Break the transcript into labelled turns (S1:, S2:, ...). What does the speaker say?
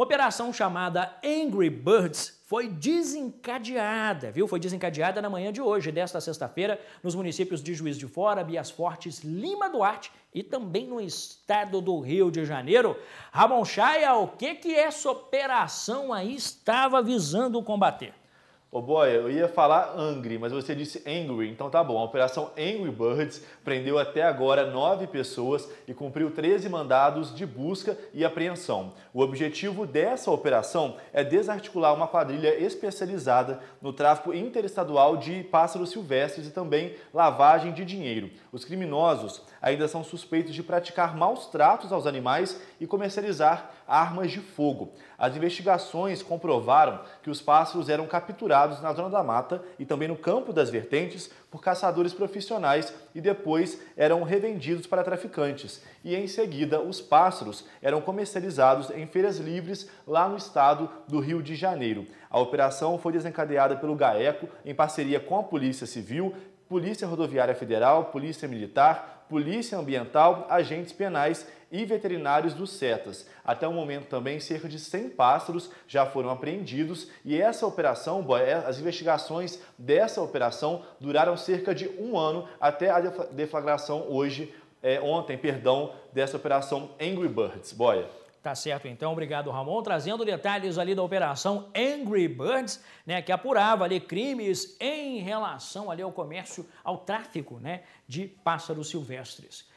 S1: Uma operação chamada Angry Birds foi desencadeada, viu? Foi desencadeada na manhã de hoje, desta sexta-feira, nos municípios de Juiz de Fora, Bias Fortes, Lima Duarte e também no estado do Rio de Janeiro. Ramon Chaya, o que que essa operação aí estava visando combater?
S2: Ô oh boy, eu ia falar angry, mas você disse angry, então tá bom. A operação Angry Birds prendeu até agora nove pessoas e cumpriu 13 mandados de busca e apreensão. O objetivo dessa operação é desarticular uma quadrilha especializada no tráfico interestadual de pássaros silvestres e também lavagem de dinheiro. Os criminosos ainda são suspeitos de praticar maus tratos aos animais e comercializar armas de fogo. As investigações comprovaram que os pássaros eram capturados na zona da mata e também no campo das vertentes por caçadores profissionais e depois eram revendidos para traficantes. E em seguida, os pássaros eram comercializados em feiras livres lá no estado do Rio de Janeiro. A operação foi desencadeada pelo GAECO em parceria com a Polícia Civil, Polícia Rodoviária Federal, Polícia Militar, Polícia Ambiental, agentes penais e veterinários do CETAS. Até o momento também cerca de 100 pássaros já foram apreendidos e essa operação, é, as investigações dessa operação duraram cerca de um ano até a deflagração hoje, é, ontem, perdão, dessa operação Angry Birds. Boia.
S1: Tá certo, então. Obrigado, Ramon. Trazendo detalhes ali da operação Angry Birds, né, que apurava ali crimes em relação ali ao comércio, ao tráfico, né, de pássaros silvestres.